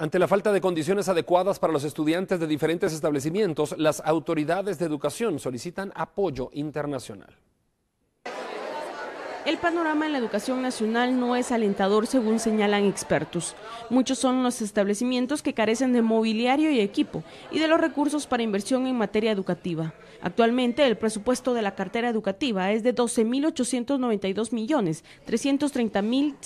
Ante la falta de condiciones adecuadas para los estudiantes de diferentes establecimientos, las autoridades de educación solicitan apoyo internacional. El panorama en la educación nacional no es alentador, según señalan expertos. Muchos son los establecimientos que carecen de mobiliario y equipo y de los recursos para inversión en materia educativa. Actualmente, el presupuesto de la cartera educativa es de 12.892.330.703 millones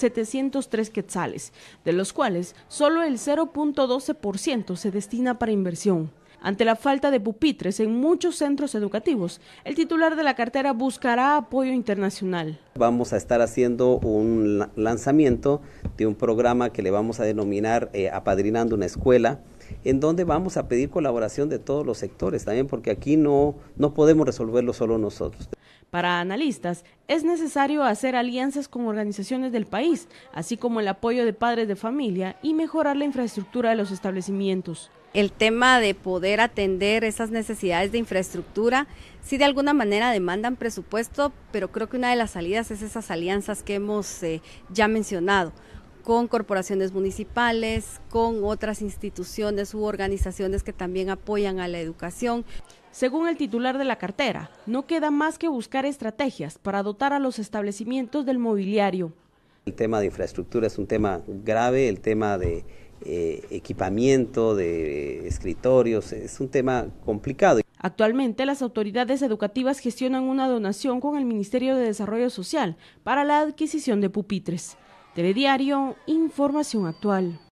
quetzales, de los cuales solo el 0.12% se destina para inversión. Ante la falta de pupitres en muchos centros educativos, el titular de la cartera buscará apoyo internacional. Vamos a estar haciendo un lanzamiento de un programa que le vamos a denominar eh, Apadrinando una escuela en donde vamos a pedir colaboración de todos los sectores también, porque aquí no, no podemos resolverlo solo nosotros. Para analistas, es necesario hacer alianzas con organizaciones del país, así como el apoyo de padres de familia y mejorar la infraestructura de los establecimientos. El tema de poder atender esas necesidades de infraestructura, sí de alguna manera demandan presupuesto, pero creo que una de las salidas es esas alianzas que hemos eh, ya mencionado con corporaciones municipales, con otras instituciones u organizaciones que también apoyan a la educación. Según el titular de la cartera, no queda más que buscar estrategias para dotar a los establecimientos del mobiliario. El tema de infraestructura es un tema grave, el tema de eh, equipamiento, de escritorios, es un tema complicado. Actualmente las autoridades educativas gestionan una donación con el Ministerio de Desarrollo Social para la adquisición de pupitres. Telediario, información actual.